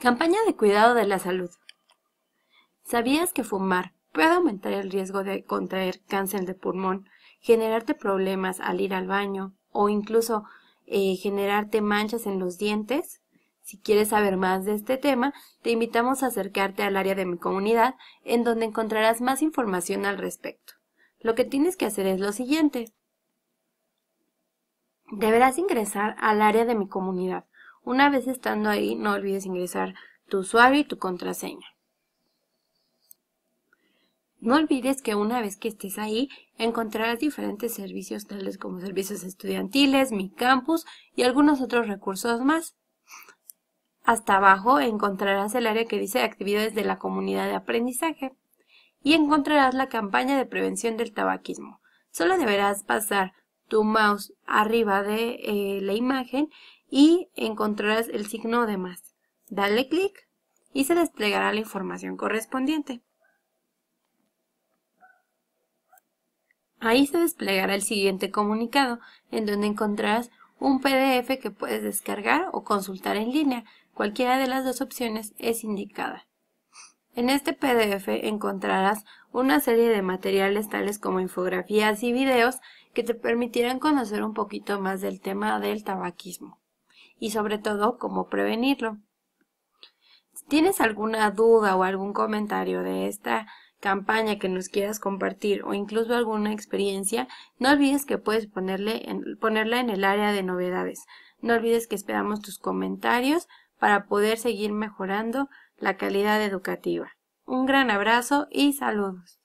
Campaña de cuidado de la salud. ¿Sabías que fumar puede aumentar el riesgo de contraer cáncer de pulmón, generarte problemas al ir al baño o incluso eh, generarte manchas en los dientes? Si quieres saber más de este tema, te invitamos a acercarte al área de mi comunidad en donde encontrarás más información al respecto. Lo que tienes que hacer es lo siguiente. Deberás ingresar al área de mi comunidad una vez estando ahí, no olvides ingresar tu usuario y tu contraseña. No olvides que una vez que estés ahí, encontrarás diferentes servicios tales como servicios estudiantiles, mi campus y algunos otros recursos más. Hasta abajo encontrarás el área que dice actividades de la comunidad de aprendizaje y encontrarás la campaña de prevención del tabaquismo. Solo deberás pasar tu mouse arriba de eh, la imagen y encontrarás el signo de más. Dale clic y se desplegará la información correspondiente. Ahí se desplegará el siguiente comunicado, en donde encontrarás un PDF que puedes descargar o consultar en línea. Cualquiera de las dos opciones es indicada. En este PDF encontrarás una serie de materiales tales como infografías y videos que te permitirán conocer un poquito más del tema del tabaquismo y sobre todo cómo prevenirlo. Si tienes alguna duda o algún comentario de esta campaña que nos quieras compartir o incluso alguna experiencia, no olvides que puedes ponerle ponerla en el área de novedades. No olvides que esperamos tus comentarios para poder seguir mejorando la calidad educativa. Un gran abrazo y saludos.